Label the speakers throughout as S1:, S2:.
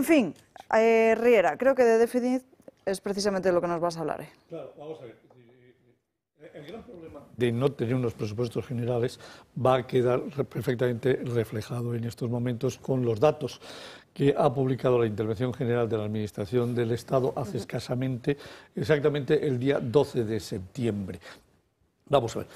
S1: En fin, eh, Riera, creo que de déficit es precisamente lo que nos vas a hablar. Eh. Claro, vamos a ver. El gran problema de no tener unos presupuestos generales va a quedar perfectamente reflejado en estos momentos con los datos que ha publicado la Intervención General de la Administración del Estado hace escasamente, exactamente el día 12 de septiembre. Vamos a ver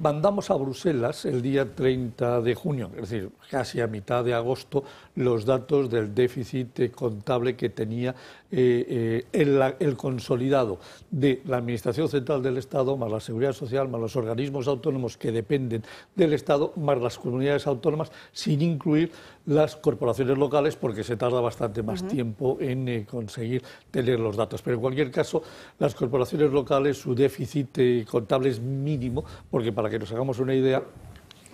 S1: mandamos a Bruselas el día 30 de junio, es decir, casi a mitad de agosto, los datos del déficit contable que tenía eh, eh, el, consolidado de la Administración Central del Estado, más la Seguridad Social, más los organismos autónomos que dependen del Estado, más las comunidades autónomas, sin incluir las corporaciones locales, porque se tarda bastante más tiempo en eh, conseguir tener los datos. Pero en cualquier caso, las corporaciones locales, su déficit contable es mínimo, que para que nos hagamos una idea,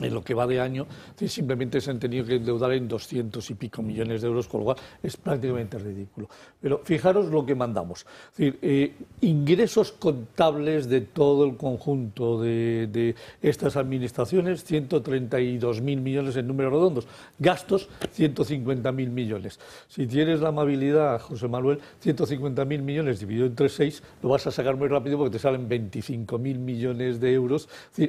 S1: en lo que va de año, simplemente se han tenido que endeudar en 200 y pico millones de euros, con lo cual es prácticamente ridículo. Pero fijaros lo que mandamos. decir, eh, ingresos contables de todo el conjunto de, estas administraciones, 132.000 millones en números redondos. Gastos, 150.000 millones. Si tienes la amabilidad, José Manuel, 150.000 millones dividido entre seis, lo vas a sacar muy rápido porque te salen 25.000 millones de euros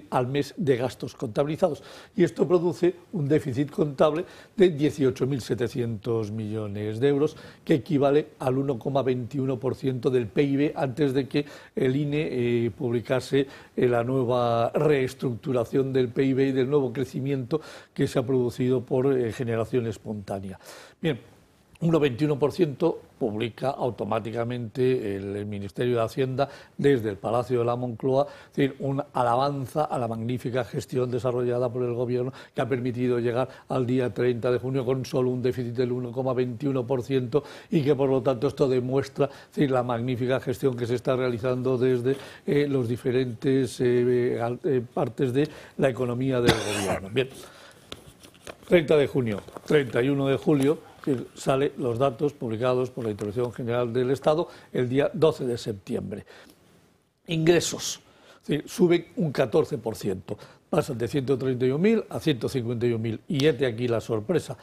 S1: al mes de gastos contabilizados. Y esto produce un déficit contable de 18.700 millones de euros, que equivale al 1,21% del PIB antes de que el INE eh, publicase eh, la nueva reestructuración del PIB y del nuevo crecimiento que se ha producido por eh, generación espontánea. Bien, un publica automáticamente el, Ministerio de Hacienda desde el Palacio de la Moncloa, es decir, una alabanza a la magnífica gestión desarrollada por el Gobierno que ha permitido llegar al día 30 de junio con solo un déficit del 1,21% y que, por lo tanto, esto demuestra la magnífica gestión que se está realizando desde las eh, los diferentes eh, eh, partes de la economía del Gobierno. Bien, 30 de junio, 31 de julio sale los datos publicados por la Intervención General del Estado el día 12 de septiembre. Ingresos suben un 14%, pasan de 131.000 a 151.000. Y este aquí la sorpresa.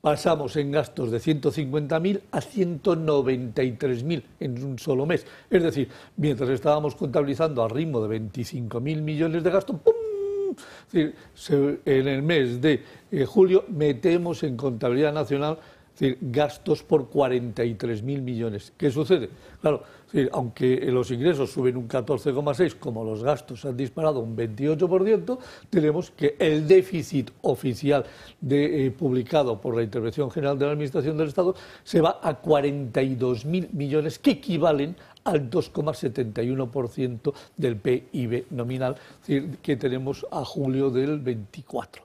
S1: Pasamos en gastos de 150.000 a 193.000 en un solo mes. Es decir, mientras estábamos contabilizando a ritmo de 25.000 millones de gastos, ¡pum! en el mes de eh, julio metemos en contabilidad nacional es decir, gastos por 43.000 millones. ¿Qué sucede? Claro, aunque los ingresos suben un 14,6, como los gastos han disparado un 28%, tenemos que el déficit oficial eh, publicado por la Intervención General de la Administración del Estado se va a 42.000 millones, que equivalen al 2,71% del PIB nominal decir, que tenemos a julio del 24.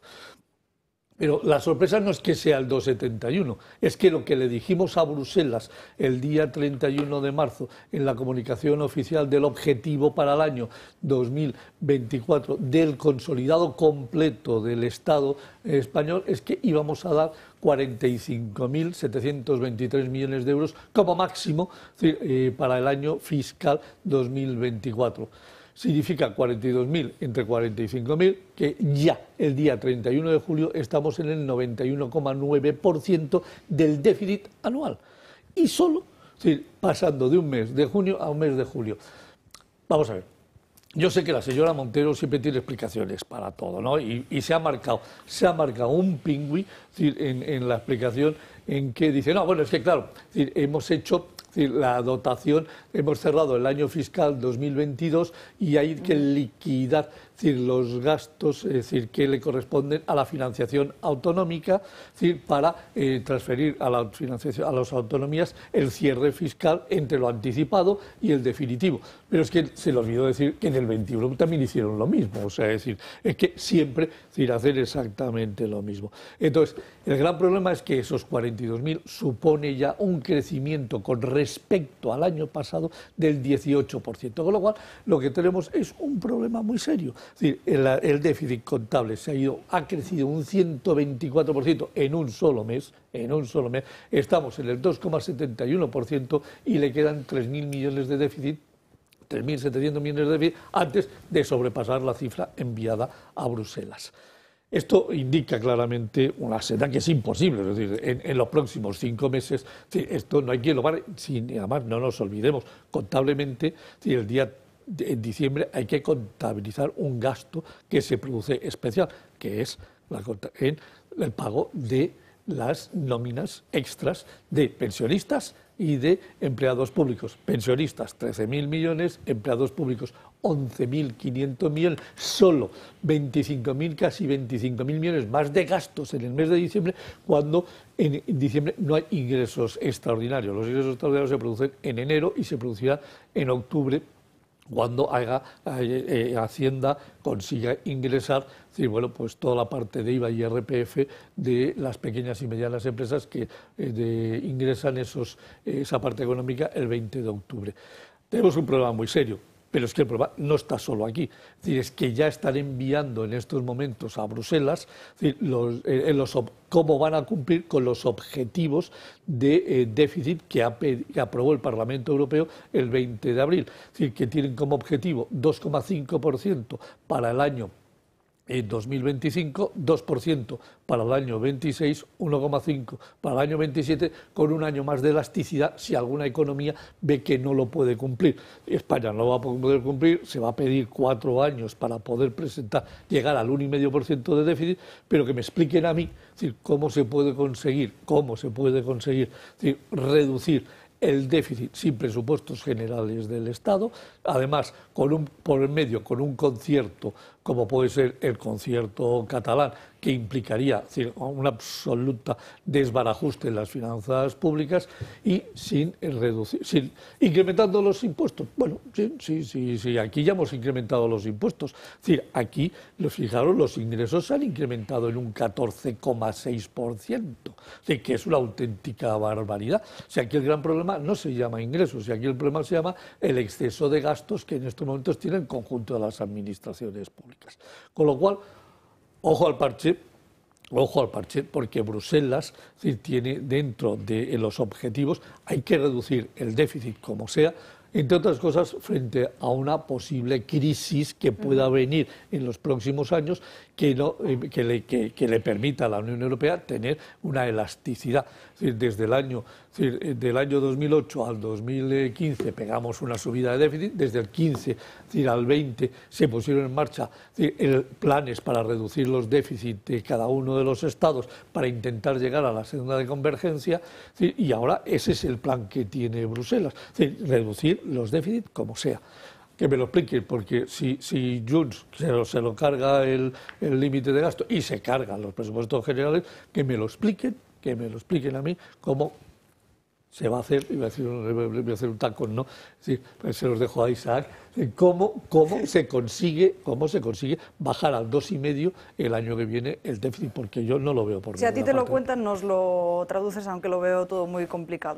S1: Pero la sorpresa no es que sea el 271, es que lo que le dijimos a Bruselas el día 31 de marzo en la comunicación oficial del objetivo para el año 2024 del consolidado completo del Estado español es que íbamos a dar 45.723 millones de euros como máximo eh, para el año fiscal 2024 significa 42.000 entre 45.000, que ya el día 31 de julio estamos en el 91,9% del déficit anual. Y solo pasando de un mes de junio a un mes de julio. Vamos a ver. Yo sé que la señora Montero siempre tiene explicaciones para todo, ¿no? Y, se ha marcado, se ha marcado un pingüí en, la explicación en que dice, no, bueno, es que claro, hemos hecho decir, la dotación, hemos cerrado el año fiscal 2022 y hay que liquidar es decir, los gastos es decir, que le corresponden a la financiación autonómica es decir, para eh, transferir a, las autonomías el cierre fiscal entre lo anticipado y el definitivo. Pero es que se le olvidó decir que en el 21 también hicieron lo mismo, o sea, es decir, es que siempre hacer exactamente lo mismo. Entonces, el gran problema es que esos 42.000 supone ya un crecimiento con respecto al año pasado del 18%, con lo cual lo que tenemos es un problema muy serio el, déficit contable se ha crecido un 124% en un solo mes, en un solo mes. Estamos en el 2,71% y le quedan 3.000 millones de déficit 3.700 millones de déficit antes de sobrepasar la cifra enviada a Bruselas. Esto indica claramente una senda que es imposible, es decir, en, los próximos cinco meses, esto no hay quien lo pare, sin, además no nos olvidemos, contablemente, el día en diciembre hay que contabilizar un gasto que se produce especial, que es el pago de las nóminas extras de pensionistas y de empleados públicos. Pensionistas, 13.000 millones, empleados públicos, 11.500 millones, solo 25.000, casi 25.000 millones más de gastos en el mes de diciembre, cuando en diciembre no hay ingresos extraordinarios. Los ingresos extraordinarios se producen en enero y se producirá en octubre cuando haga, eh, eh, Hacienda consiga ingresar, bueno, pues toda la parte de IVA y RPF de las pequeñas y medianas empresas que eh, ingresan esa parte económica el 20 de octubre. Tenemos un problema muy serio, pero es que el problema no está solo aquí. Es que ya están enviando en estos momentos a Bruselas eh, eh, cómo van a cumplir con los objetivos de eh, déficit que, que, aprobó el Parlamento Europeo el 20 de abril. Es decir, que tienen como objetivo 2,5% para el año en 2025, 2%, para el año 26, 1,5%, para el año 27, con un año más de elasticidad si alguna economía ve que no lo puede cumplir. España no lo va a poder cumplir, se va a pedir cuatro años para poder presentar, llegar al 1,5% de déficit, pero que me expliquen a mí cómo se puede conseguir, cómo se puede conseguir reducir el déficit sin presupuestos generales del Estado, además por el medio con un concierto como puede ser el concierto catalán, que implicaría un absoluto desbarajuste en las finanzas públicas y sin reducir, sin incrementando los impuestos. Bueno, sí, sí, sí, aquí ya hemos incrementado los impuestos. Es decir, aquí, fijaros, los ingresos se han incrementado en un 14,6%, que es una auténtica barbaridad. si aquí el gran problema no se llama ingresos, y aquí el problema se llama el exceso de gastos que en estos momentos tiene el conjunto de las administraciones públicas. Con lo cual, ojo al parche, ojo al parche, porque Bruselas tiene dentro de los objetivos, hay que reducir el déficit como sea, entre otras cosas, frente a una posible crisis que pueda venir en los próximos años eh, que, le, permita a la Unión Europea tener una elasticidad. desde el año, eh, del año 2008 al 2015 pegamos una subida de déficit, desde el 15 al 20 se pusieron en marcha planes para reducir los déficits de cada uno de los estados para intentar llegar a la senda de convergencia y ahora ese es el plan que tiene Bruselas, reducir los déficits como sea. Que me lo expliquen, porque si, si Junts se lo, se lo carga el límite de gasto y se cargan los presupuestos generales, que me lo expliquen, que me lo expliquen a mí cómo se va a hacer, y voy a hacer un tacón, ¿no? Es pues se los dejo a Isaac, ¿cómo, cómo, se consigue, cómo se consigue bajar al 2,5 el año que viene el déficit, porque yo no lo veo por Si a ti te lo cuentan, nos lo traduces, aunque lo veo todo muy complicado.